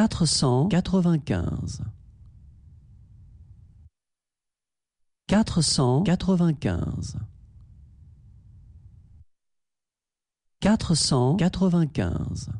quatre cent quatre-vingt-quinze. Quatre cent quatre-vingt-quinze. Quatre cent quatre-vingt-quinze.